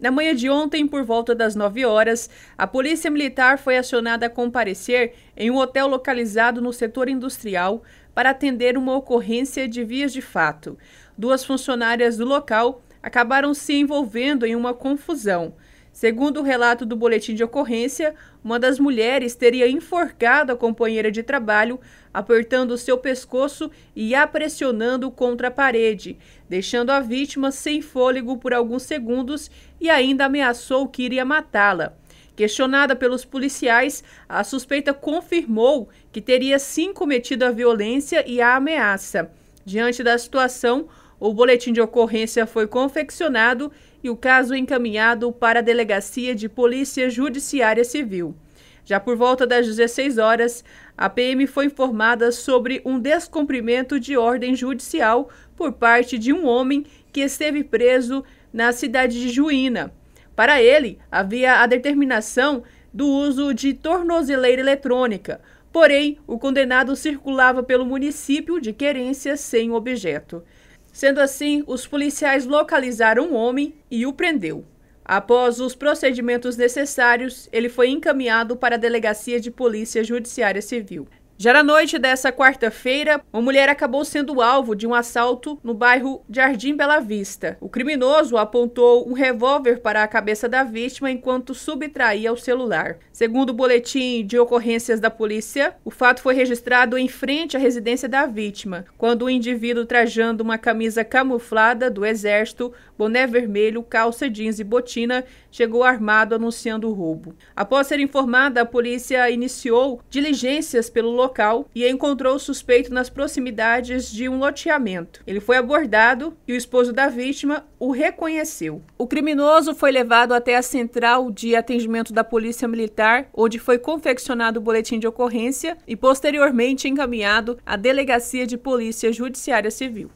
Na manhã de ontem, por volta das 9 horas, a Polícia Militar foi acionada a comparecer em um hotel localizado no setor industrial para atender uma ocorrência de vias de fato. Duas funcionárias do local acabaram se envolvendo em uma confusão. Segundo o relato do boletim de ocorrência, uma das mulheres teria enforcado a companheira de trabalho, apertando o seu pescoço e a pressionando contra a parede, deixando a vítima sem fôlego por alguns segundos e ainda ameaçou que iria matá-la. Questionada pelos policiais, a suspeita confirmou que teria sim cometido a violência e a ameaça. Diante da situação, o boletim de ocorrência foi confeccionado e o caso encaminhado para a Delegacia de Polícia Judiciária Civil. Já por volta das 16 horas, a PM foi informada sobre um descumprimento de ordem judicial por parte de um homem que esteve preso na cidade de Juína. Para ele, havia a determinação do uso de tornozeleira eletrônica, porém, o condenado circulava pelo município de querência sem objeto. Sendo assim, os policiais localizaram o um homem e o prendeu. Após os procedimentos necessários, ele foi encaminhado para a Delegacia de Polícia Judiciária Civil. Já na noite dessa quarta-feira, uma mulher acabou sendo alvo de um assalto no bairro Jardim Bela Vista. O criminoso apontou um revólver para a cabeça da vítima enquanto subtraía o celular. Segundo o boletim de ocorrências da polícia, o fato foi registrado em frente à residência da vítima, quando o indivíduo trajando uma camisa camuflada do exército, boné vermelho, calça jeans e botina, chegou armado anunciando o roubo. Após ser informada, a polícia iniciou diligências pelo local local e encontrou o suspeito nas proximidades de um loteamento. Ele foi abordado e o esposo da vítima o reconheceu. O criminoso foi levado até a central de atendimento da Polícia Militar, onde foi confeccionado o boletim de ocorrência e posteriormente encaminhado à Delegacia de Polícia Judiciária Civil.